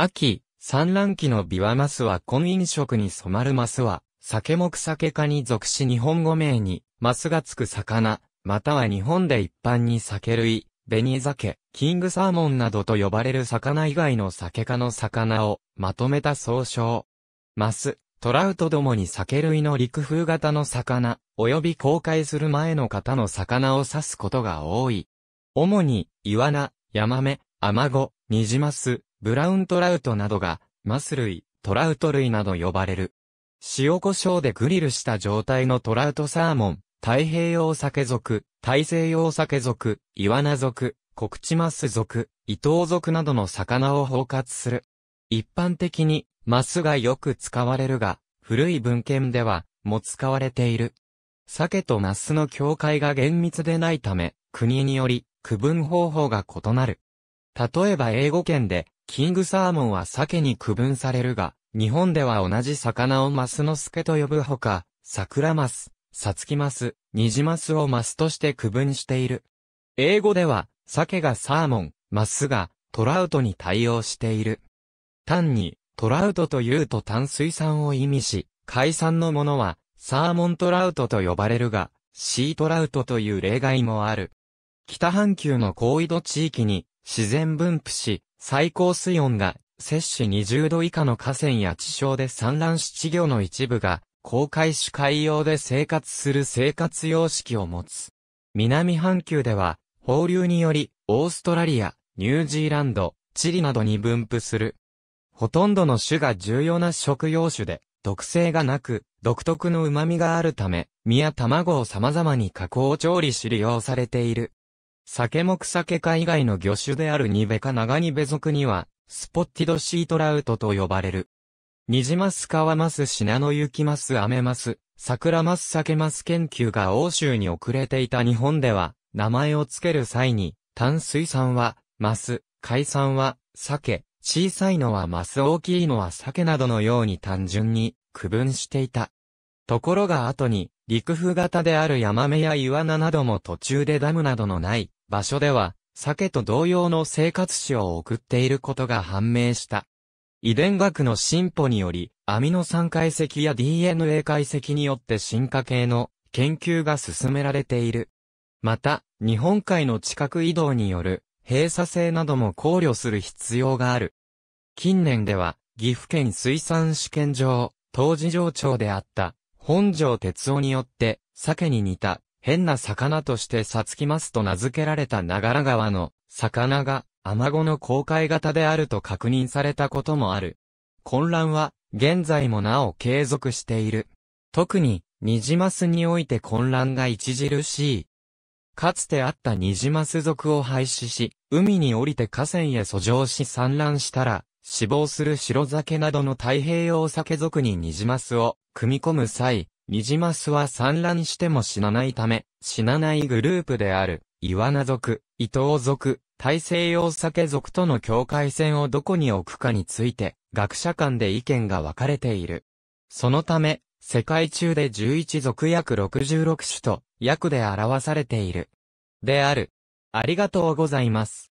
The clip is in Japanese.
秋、産卵期のビワマスは婚姻色に染まるマスは、酒目酒科に属し日本語名に、マスがつく魚、または日本で一般に酒類、紅酒、キングサーモンなどと呼ばれる魚以外の酒科の魚を、まとめた総称。マス、トラウトどもに酒類の陸風型の魚、及び公開する前の方の魚を指すことが多い。主に、イワナ、ヤマメ、アマゴ、ニジマス、ブラウントラウトなどが、マス類、トラウト類など呼ばれる。塩胡椒でグリルした状態のトラウトサーモン、太平洋酒族、大西洋酒族、イワナ族、コクチマス族、伊藤族などの魚を包括する。一般的に、マスがよく使われるが、古い文献では、も使われている。鮭とマスの境界が厳密でないため、国により、区分方法が異なる。例えば英語圏で、キングサーモンは鮭に区分されるが、日本では同じ魚をマスの助と呼ぶほか、桜マス、サツキマス、ニジマスをマスとして区分している。英語では、鮭がサーモン、マスがトラウトに対応している。単に、トラウトというと淡水産を意味し、海産のものは、サーモントラウトと呼ばれるが、シートラウトという例外もある。北半球の高緯度地域に自然分布し、最高水温が摂氏20度以下の河川や地上で産卵し稚魚の一部が公開し海洋で生活する生活様式を持つ。南半球では、放流により、オーストラリア、ニュージーランド、チリなどに分布する。ほとんどの種が重要な食用種で、毒性がなく、独特の旨味があるため、身や卵を様々に加工調理し利用されている。酒目酒科以外の魚種であるニベ科長ニベ属には、スポッティドシートラウトと呼ばれる。ニジマスカワマスシナノユキマスアメマス、サクラマスサケマス研究が欧州に遅れていた日本では、名前を付ける際に、淡水産は、マス、海産は、サケ、小さいのはマス大きいのはサケなどのように単純に区分していた。ところが後に、陸風型であるヤマメやイワナなども途中でダムなどのない場所では、鮭と同様の生活史を送っていることが判明した。遺伝学の進歩により、アミノ酸解析や DNA 解析によって進化系の研究が進められている。また、日本海の地殻移動による閉鎖性なども考慮する必要がある。近年では、岐阜県水産試験場、当時上長であった、本城哲夫によって、鮭に似た変な魚としてサツキマスと名付けられた長良川の魚がアマゴの公開型であると確認されたこともある。混乱は現在もなお継続している。特にニジマスにおいて混乱が著しい。かつてあったニジマス族を廃止し、海に降りて河川へ遡上し産卵したら、死亡する白酒などの太平洋酒族にニジマスを組み込む際、ニジマスは産卵しても死なないため、死なないグループである、イワナ族、イトウ族、大西洋酒族との境界線をどこに置くかについて、学者間で意見が分かれている。そのため、世界中で11族約66種と、約で表されている。である。ありがとうございます。